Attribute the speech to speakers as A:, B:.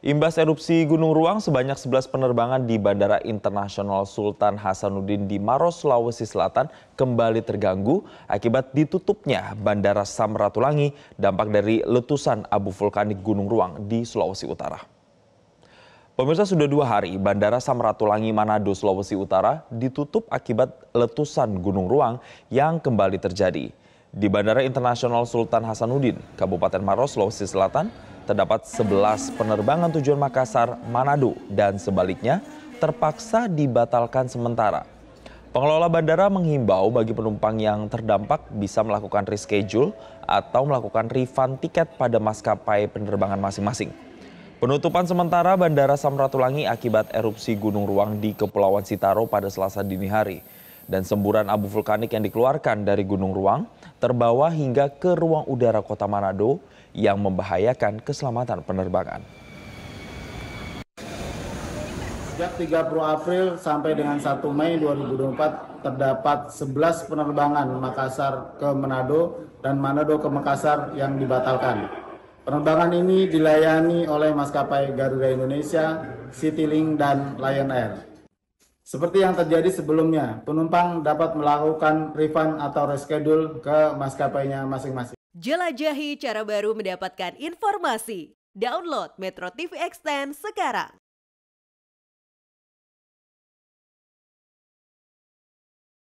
A: Imbas erupsi Gunung Ruang, sebanyak 11 penerbangan di Bandara Internasional Sultan Hasanuddin di Maros, Sulawesi Selatan kembali terganggu akibat ditutupnya Bandara Samratulangi dampak dari letusan abu vulkanik Gunung Ruang di Sulawesi Utara. Pemirsa sudah dua hari Bandara Samratulangi Manado, Sulawesi Utara ditutup akibat letusan Gunung Ruang yang kembali terjadi. Di Bandara Internasional Sultan Hasanuddin, Kabupaten Maros, Sulawesi Selatan, terdapat 11 penerbangan tujuan Makassar, Manado, dan sebaliknya terpaksa dibatalkan sementara. Pengelola bandara menghimbau bagi penumpang yang terdampak bisa melakukan reschedule atau melakukan refund tiket pada maskapai penerbangan masing-masing. Penutupan sementara Bandara Samratulangi akibat erupsi Gunung Ruang di Kepulauan Sitaro pada Selasa dini hari dan semburan abu vulkanik yang dikeluarkan dari Gunung Ruang terbawa hingga ke ruang udara kota Manado yang membahayakan keselamatan penerbangan.
B: Sejak 30 April sampai dengan 1 Mei 2024 terdapat 11 penerbangan Makassar ke Manado dan Manado ke Makassar yang dibatalkan. Penerbangan ini dilayani oleh maskapai Garuda Indonesia, Citylink, dan Lion Air. Seperti yang terjadi sebelumnya, penumpang dapat melakukan refund atau reschedule ke maskapainya masing-masing. Jelajahi cara baru mendapatkan informasi. Download Metro TV Extend sekarang.